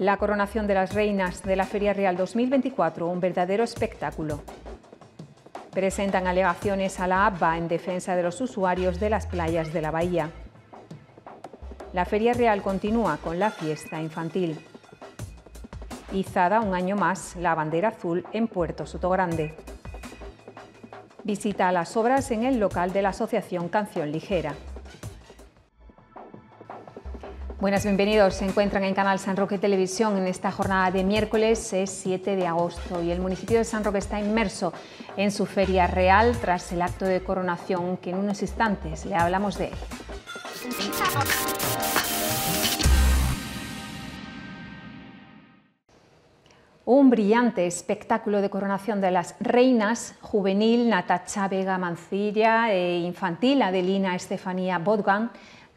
La coronación de las reinas de la Feria Real 2024, un verdadero espectáculo. Presentan alegaciones a la ABBA en defensa de los usuarios de las playas de la bahía. La Feria Real continúa con la fiesta infantil. Izada un año más la bandera azul en Puerto Sotogrande. Visita las obras en el local de la Asociación Canción Ligera. Buenas, bienvenidos. Se encuentran en Canal San Roque Televisión en esta jornada de miércoles, es 7 de agosto, y el municipio de San Roque está inmerso en su feria real tras el acto de coronación, que en unos instantes le hablamos de él. Un brillante espectáculo de coronación de las reinas, juvenil Natacha Vega Mancilla e infantil Adelina Estefanía Bodgan,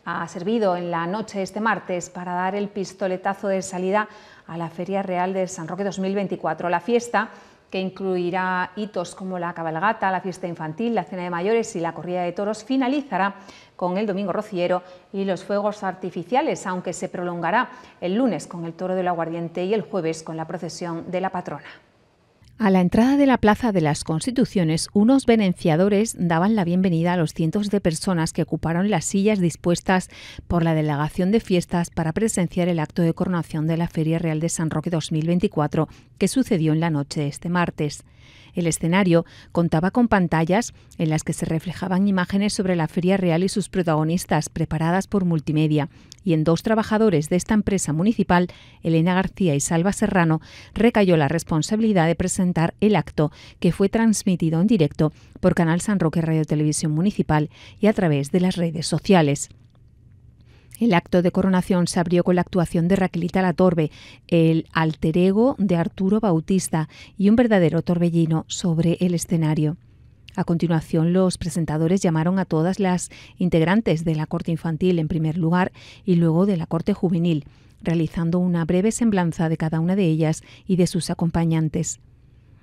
ha servido en la noche de este martes para dar el pistoletazo de salida a la Feria Real de San Roque 2024. La fiesta que incluirá hitos como la cabalgata, la fiesta infantil, la cena de mayores y la corrida de toros, finalizará con el Domingo Rociero y los fuegos artificiales, aunque se prolongará el lunes con el Toro del Aguardiente y el jueves con la procesión de la patrona. A la entrada de la Plaza de las Constituciones, unos venenciadores daban la bienvenida a los cientos de personas que ocuparon las sillas dispuestas por la Delegación de Fiestas para presenciar el acto de coronación de la Feria Real de San Roque 2024, que sucedió en la noche de este martes. El escenario contaba con pantallas en las que se reflejaban imágenes sobre la Feria Real y sus protagonistas, preparadas por multimedia, y en dos trabajadores de esta empresa municipal, Elena García y Salva Serrano, recayó la responsabilidad de presentar el acto que fue transmitido en directo por Canal San Roque Radio Televisión Municipal y a través de las redes sociales. El acto de coronación se abrió con la actuación de Raquelita Latorbe, el alter ego de Arturo Bautista y un verdadero torbellino sobre el escenario. A continuación, los presentadores llamaron a todas las integrantes de la Corte Infantil en primer lugar y luego de la Corte Juvenil, realizando una breve semblanza de cada una de ellas y de sus acompañantes.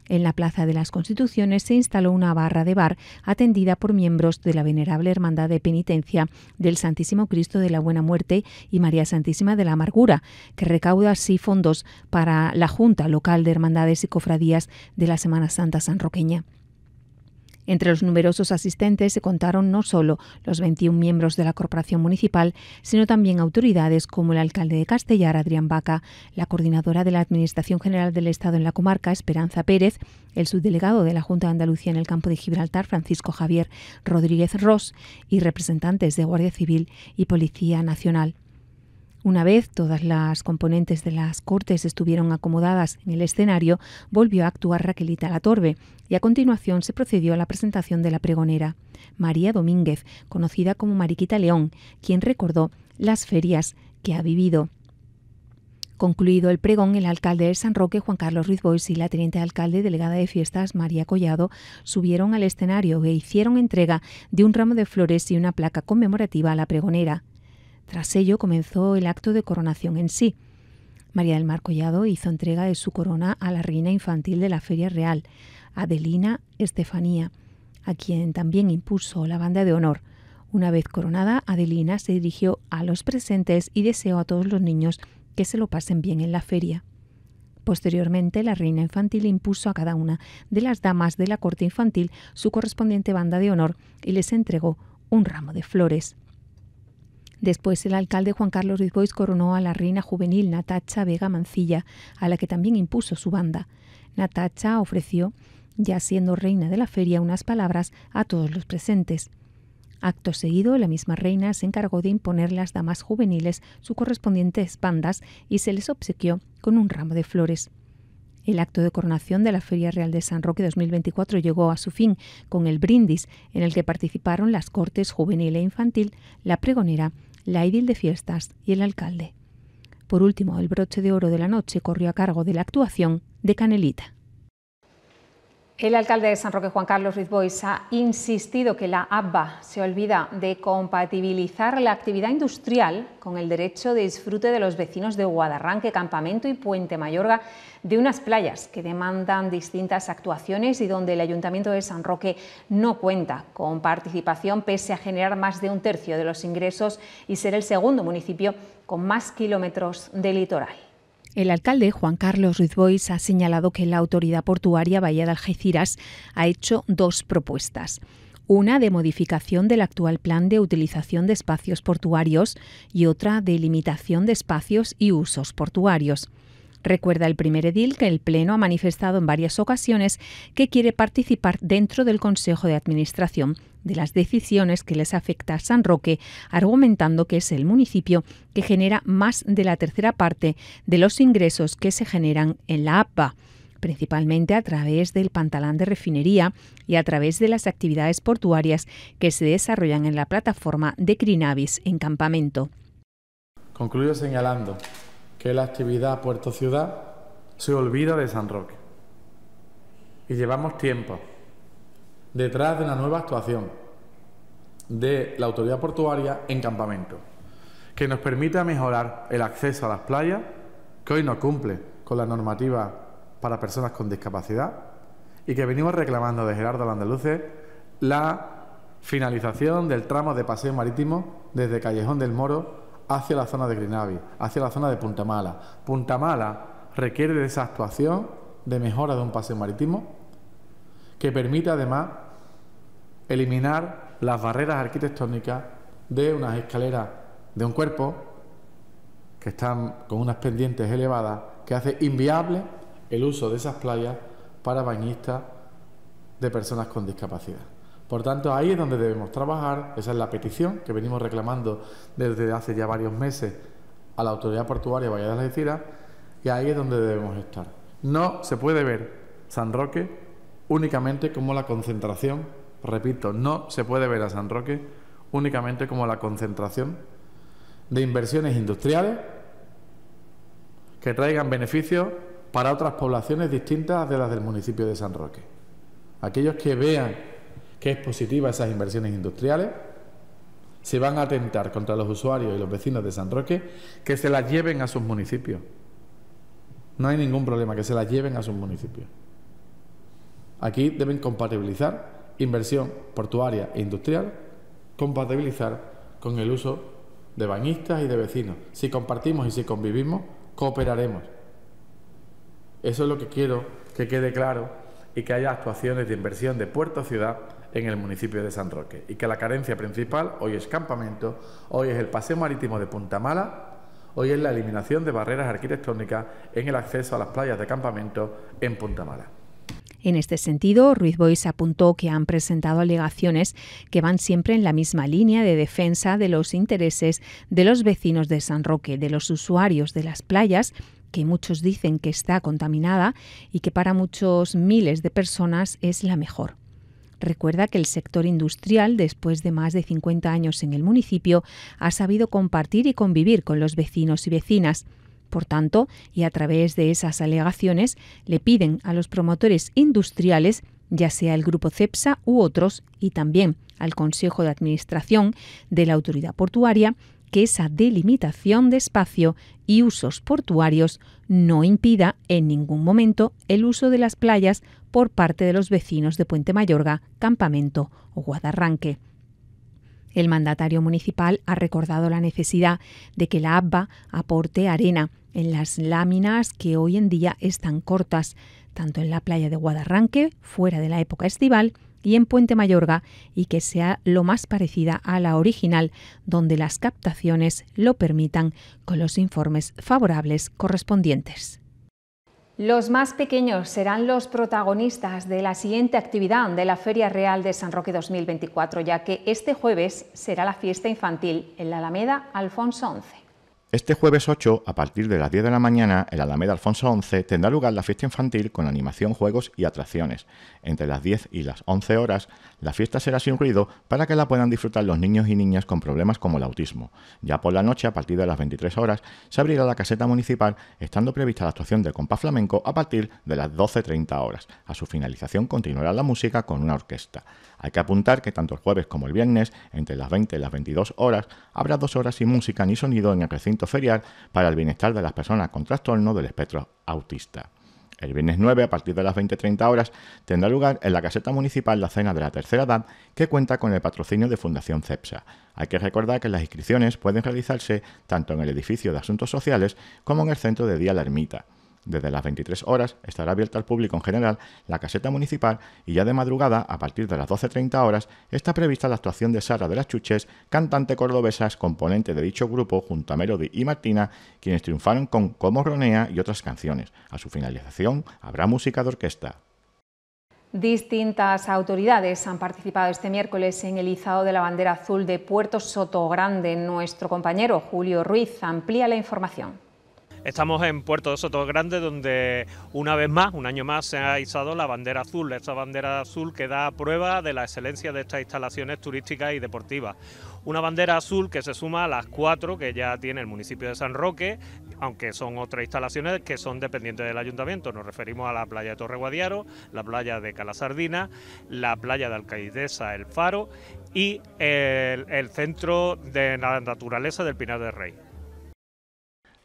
En la Plaza de las Constituciones se instaló una barra de bar atendida por miembros de la Venerable Hermandad de Penitencia del Santísimo Cristo de la Buena Muerte y María Santísima de la Amargura, que recauda así fondos para la Junta Local de Hermandades y Cofradías de la Semana Santa Sanroqueña. Entre los numerosos asistentes se contaron no solo los 21 miembros de la Corporación Municipal, sino también autoridades como el alcalde de Castellar, Adrián Baca, la coordinadora de la Administración General del Estado en la comarca, Esperanza Pérez, el subdelegado de la Junta de Andalucía en el campo de Gibraltar, Francisco Javier Rodríguez Ross, y representantes de Guardia Civil y Policía Nacional. Una vez todas las componentes de las cortes estuvieron acomodadas en el escenario, volvió a actuar Raquelita torbe y a continuación se procedió a la presentación de la pregonera, María Domínguez, conocida como Mariquita León, quien recordó las ferias que ha vivido. Concluido el pregón, el alcalde de San Roque, Juan Carlos Ruiz Bois, y la teniente alcalde delegada de fiestas, María Collado, subieron al escenario e hicieron entrega de un ramo de flores y una placa conmemorativa a la pregonera. Tras ello comenzó el acto de coronación en sí. María del Mar Collado hizo entrega de su corona a la reina infantil de la Feria Real, Adelina Estefanía, a quien también impuso la banda de honor. Una vez coronada, Adelina se dirigió a los presentes y deseó a todos los niños que se lo pasen bien en la feria. Posteriormente, la reina infantil impuso a cada una de las damas de la corte infantil su correspondiente banda de honor y les entregó un ramo de flores. Después, el alcalde Juan Carlos Rizbois coronó a la reina juvenil Natacha Vega Mancilla, a la que también impuso su banda. Natacha ofreció, ya siendo reina de la feria, unas palabras a todos los presentes. Acto seguido, la misma reina se encargó de imponer las damas juveniles sus correspondientes bandas y se les obsequió con un ramo de flores. El acto de coronación de la Feria Real de San Roque 2024 llegó a su fin con el brindis en el que participaron las Cortes Juvenil e Infantil, la pregonera, la idil de fiestas y el alcalde. Por último, el broche de oro de la noche corrió a cargo de la actuación de Canelita. El alcalde de San Roque, Juan Carlos Rizbois, ha insistido que la ABBA se olvida de compatibilizar la actividad industrial con el derecho de disfrute de los vecinos de Guadarranque, Campamento y Puente Mayorga de unas playas que demandan distintas actuaciones y donde el Ayuntamiento de San Roque no cuenta con participación pese a generar más de un tercio de los ingresos y ser el segundo municipio con más kilómetros de litoral. El alcalde Juan Carlos Ruiz Bois ha señalado que la autoridad portuaria Bahía de Algeciras ha hecho dos propuestas una de modificación del actual plan de utilización de espacios portuarios y otra de limitación de espacios y usos portuarios. Recuerda el primer edil que el Pleno ha manifestado en varias ocasiones que quiere participar dentro del Consejo de Administración de las decisiones que les afecta a San Roque, argumentando que es el municipio que genera más de la tercera parte de los ingresos que se generan en la APA principalmente a través del pantalán de refinería y a través de las actividades portuarias que se desarrollan en la plataforma de Crinavis en campamento. Concluyo señalando que la actividad Puerto Ciudad, se olvida de San Roque. Y llevamos tiempo detrás de una nueva actuación de la autoridad portuaria en campamento, que nos permita mejorar el acceso a las playas, que hoy no cumple con la normativa para personas con discapacidad, y que venimos reclamando de Gerardo Landaluce la finalización del tramo de paseo marítimo desde Callejón del Moro hacia la zona de Grinavi, hacia la zona de Punta Mala. Punta Mala requiere de esa actuación de mejora de un paseo marítimo que permite además eliminar las barreras arquitectónicas de unas escaleras de un cuerpo que están con unas pendientes elevadas que hace inviable el uso de esas playas para bañistas de personas con discapacidad. Por tanto, ahí es donde debemos trabajar, esa es la petición que venimos reclamando desde hace ya varios meses a la autoridad portuaria vaya y ahí es donde debemos estar. No se puede ver San Roque únicamente como la concentración, repito, no se puede ver a San Roque únicamente como la concentración de inversiones industriales que traigan beneficios para otras poblaciones distintas de las del municipio de San Roque. Aquellos que vean que es positiva esas inversiones industriales, se van a atentar contra los usuarios y los vecinos de San Roque que se las lleven a sus municipios. No hay ningún problema que se las lleven a sus municipios. Aquí deben compatibilizar inversión portuaria e industrial, compatibilizar con el uso de bañistas y de vecinos. Si compartimos y si convivimos, cooperaremos. Eso es lo que quiero que quede claro y que haya actuaciones de inversión de puerto a ciudad en el municipio de San Roque y que la carencia principal hoy es campamento, hoy es el paseo marítimo de Punta Mala, hoy es la eliminación de barreras arquitectónicas en el acceso a las playas de campamento en Punta Mala. En este sentido, Ruiz Bois apuntó que han presentado alegaciones que van siempre en la misma línea de defensa de los intereses de los vecinos de San Roque, de los usuarios de las playas, que muchos dicen que está contaminada y que para muchos miles de personas es la mejor. Recuerda que el sector industrial, después de más de 50 años en el municipio, ha sabido compartir y convivir con los vecinos y vecinas. Por tanto, y a través de esas alegaciones, le piden a los promotores industriales, ya sea el grupo CEPSA u otros, y también al Consejo de Administración de la Autoridad Portuaria, que esa delimitación de espacio y usos portuarios no impida en ningún momento el uso de las playas por parte de los vecinos de Puente Mayorga, Campamento o Guadarranque. El mandatario municipal ha recordado la necesidad de que la ABBA aporte arena en las láminas que hoy en día están cortas, tanto en la playa de Guadarranque, fuera de la época estival, y en Puente Mayorga y que sea lo más parecida a la original, donde las captaciones lo permitan con los informes favorables correspondientes. Los más pequeños serán los protagonistas de la siguiente actividad de la Feria Real de San Roque 2024, ya que este jueves será la fiesta infantil en la Alameda Alfonso XI. Este jueves 8, a partir de las 10 de la mañana, en Alameda Alfonso XI tendrá lugar la fiesta infantil con animación, juegos y atracciones. Entre las 10 y las 11 horas, la fiesta será sin ruido para que la puedan disfrutar los niños y niñas con problemas como el autismo. Ya por la noche, a partir de las 23 horas, se abrirá la caseta municipal, estando prevista la actuación del compás flamenco a partir de las 12.30 horas. A su finalización continuará la música con una orquesta. Hay que apuntar que tanto el jueves como el viernes, entre las 20 y las 22 horas, habrá dos horas sin música ni sonido en el recinto ferial para el bienestar de las personas con trastorno del espectro autista. El viernes 9, a partir de las 20.30 horas, tendrá lugar en la Caseta Municipal la Cena de la Tercera Edad, que cuenta con el patrocinio de Fundación CEPSA. Hay que recordar que las inscripciones pueden realizarse tanto en el edificio de Asuntos Sociales como en el Centro de Día La Ermita. Desde las 23 horas estará abierta al público en general la caseta municipal y ya de madrugada, a partir de las 12.30 horas, está prevista la actuación de Sara de las Chuches, cantante cordobesa, componente de dicho grupo, junto a Melody y Martina, quienes triunfaron con Como Ronea y otras canciones. A su finalización habrá música de orquesta. Distintas autoridades han participado este miércoles en el izado de la bandera azul de Puerto Soto Grande. Nuestro compañero Julio Ruiz amplía la información. Estamos en Puerto de Soto Grande, donde una vez más, un año más, se ha izado la bandera azul, esta bandera azul que da prueba de la excelencia de estas instalaciones turísticas y deportivas. Una bandera azul que se suma a las cuatro que ya tiene el municipio de San Roque, aunque son otras instalaciones que son dependientes del ayuntamiento. Nos referimos a la playa de Torre Guadiaro, la playa de Calasardina, la playa de Alcaidesa, El Faro y el, el centro de la naturaleza del Pinar del Rey.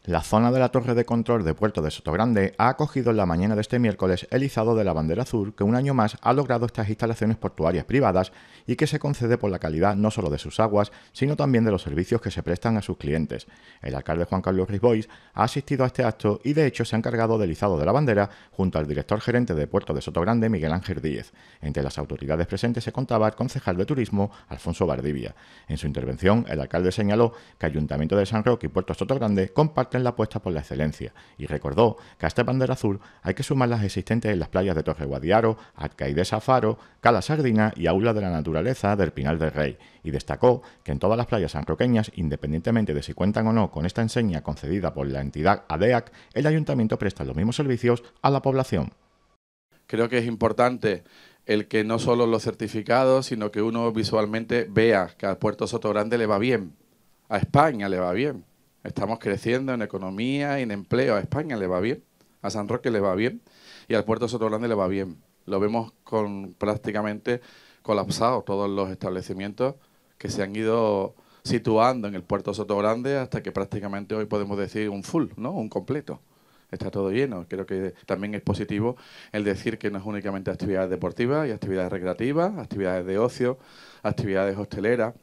La zona de la torre de control de Puerto de Sotogrande ha acogido en la mañana de este miércoles el izado de la bandera azul que un año más ha logrado estas instalaciones portuarias privadas y que se concede por la calidad no solo de sus aguas, sino también de los servicios que se prestan a sus clientes. El alcalde Juan Carlos Risbois ha asistido a este acto y de hecho se ha encargado del izado de la bandera junto al director gerente de Puerto de Sotogrande, Miguel Ángel Díez. Entre las autoridades presentes se contaba el concejal de turismo, Alfonso Bardivia. En su intervención, el alcalde señaló que Ayuntamiento de San Roque y Puerto de Sotogrande comparten la apuesta por la excelencia y recordó que a esta bandera azul hay que sumar las existentes en las playas de Torre Guadiaro, de Safaro, Cala Sardina y Aula de la Naturaleza del Pinal del Rey, y destacó que en todas las playas sanroqueñas, independientemente de si cuentan o no con esta enseña concedida por la entidad ADEAC, el ayuntamiento presta los mismos servicios a la población. Creo que es importante el que no solo los certificados, sino que uno visualmente vea que al puerto Sotogrande le va bien, a España le va bien. Estamos creciendo en economía, en empleo. A España le va bien, a San Roque le va bien y al puerto de Soto Grande le va bien. Lo vemos con prácticamente colapsado todos los establecimientos que se han ido situando en el puerto de Soto Grande hasta que prácticamente hoy podemos decir un full, ¿no? Un completo. Está todo lleno. Creo que también es positivo el decir que no es únicamente actividades deportivas y actividades recreativas, actividades de ocio, actividades hosteleras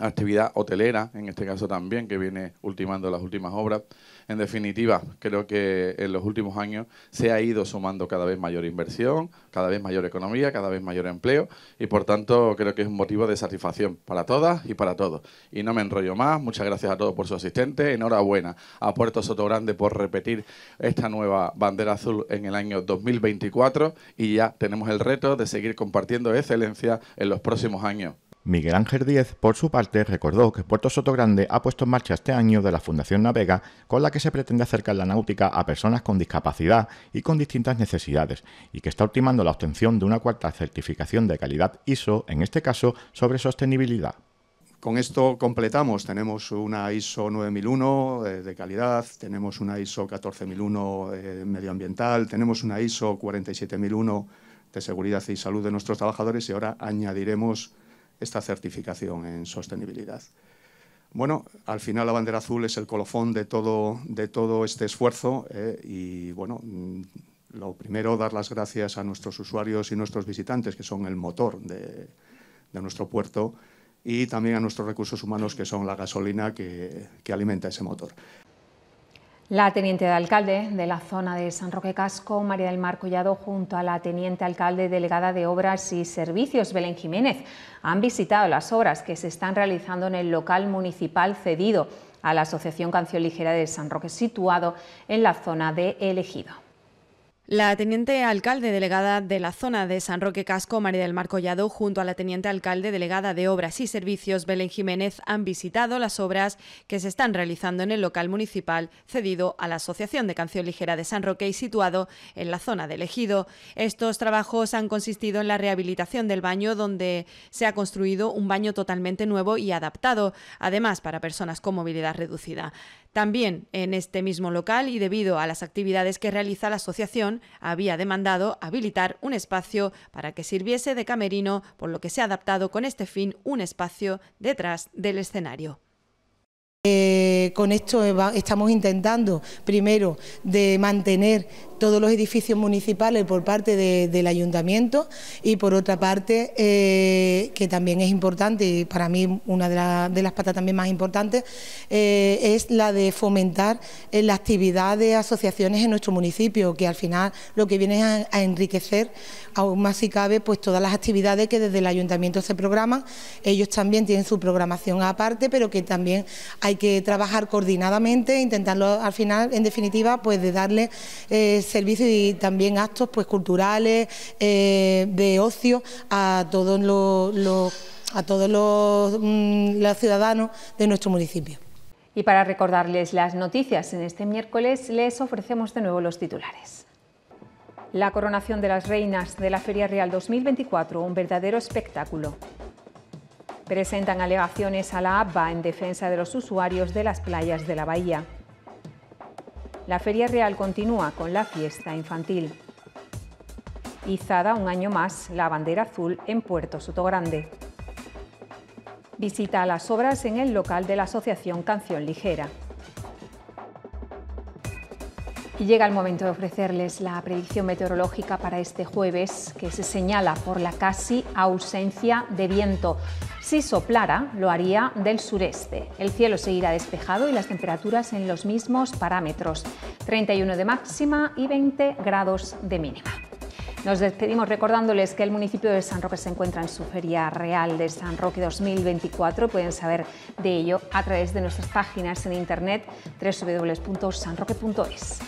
actividad hotelera, en este caso también, que viene ultimando las últimas obras. En definitiva, creo que en los últimos años se ha ido sumando cada vez mayor inversión, cada vez mayor economía, cada vez mayor empleo y por tanto creo que es un motivo de satisfacción para todas y para todos. Y no me enrollo más, muchas gracias a todos por su asistente, enhorabuena a Puerto Sotogrande por repetir esta nueva bandera azul en el año 2024 y ya tenemos el reto de seguir compartiendo excelencia en los próximos años. Miguel Ángel Díez, por su parte, recordó que Puerto Sotogrande ha puesto en marcha este año de la Fundación Navega, con la que se pretende acercar la náutica a personas con discapacidad y con distintas necesidades, y que está ultimando la obtención de una cuarta certificación de calidad ISO, en este caso sobre sostenibilidad. Con esto completamos, tenemos una ISO 9001 eh, de calidad, tenemos una ISO 14001 eh, medioambiental, tenemos una ISO 47001 de seguridad y salud de nuestros trabajadores y ahora añadiremos esta certificación en sostenibilidad. Bueno, al final la bandera azul es el colofón de todo, de todo este esfuerzo eh, y bueno, mm, lo primero dar las gracias a nuestros usuarios y nuestros visitantes que son el motor de, nuestro puerto y también a nuestros recursos humanos que son la gasolina que alimenta ese motor. La teniente de alcalde de la zona de San Roque Casco, María del Mar Collado, junto a la teniente alcalde delegada de Obras y Servicios, Belén Jiménez, han visitado las obras que se están realizando en el local municipal cedido a la Asociación Canción Ligera de San Roque, situado en la zona de Elegido. La teniente alcalde delegada de la zona de San Roque Casco, María del Mar Collado, junto a la teniente alcalde delegada de Obras y Servicios, Belén Jiménez, han visitado las obras que se están realizando en el local municipal cedido a la Asociación de Canción Ligera de San Roque y situado en la zona del Ejido. Estos trabajos han consistido en la rehabilitación del baño, donde se ha construido un baño totalmente nuevo y adaptado, además para personas con movilidad reducida. También en este mismo local y debido a las actividades que realiza la asociación, había demandado habilitar un espacio para que sirviese de camerino, por lo que se ha adaptado con este fin un espacio detrás del escenario. Eh, con esto estamos intentando, primero, de mantener todos los edificios municipales por parte del ayuntamiento y por otra parte, eh, que también es importante y para mí una de, las patas también más importantes, eh, es la de fomentar eh, la actividad de asociaciones en nuestro municipio, que al final lo que viene es a, enriquecer aún más si cabe pues todas las actividades que desde el ayuntamiento se programan. Ellos también tienen su programación aparte, pero que también hay que trabajar coordinadamente, intentarlo al final, en definitiva, pues de darle servicios y también actos pues culturales, eh, de ocio, a todos los, a todos mm, los, ciudadanos de nuestro municipio. Y para recordarles las noticias en este miércoles, les ofrecemos de nuevo los titulares. La coronación de las reinas de la Feria Real 2024, un verdadero espectáculo. Presentan alegaciones a la ABBA en defensa de los usuarios de las playas de la bahía. La Feria Real continúa con la fiesta infantil. Izada un año más la bandera azul en Puerto Sotogrande. Visita las obras en el local de la Asociación Canción Ligera. Y llega el momento de ofrecerles la predicción meteorológica para este jueves, que se señala por la casi ausencia de viento. Si soplara, lo haría del sureste. El cielo seguirá despejado y las temperaturas en los mismos parámetros, 31 de máxima y 20 grados de mínima. Nos despedimos recordándoles que el municipio de San Roque se encuentra en su Feria Real de San Roque 2024 pueden saber de ello a través de nuestras páginas en internet www.sanroque.es.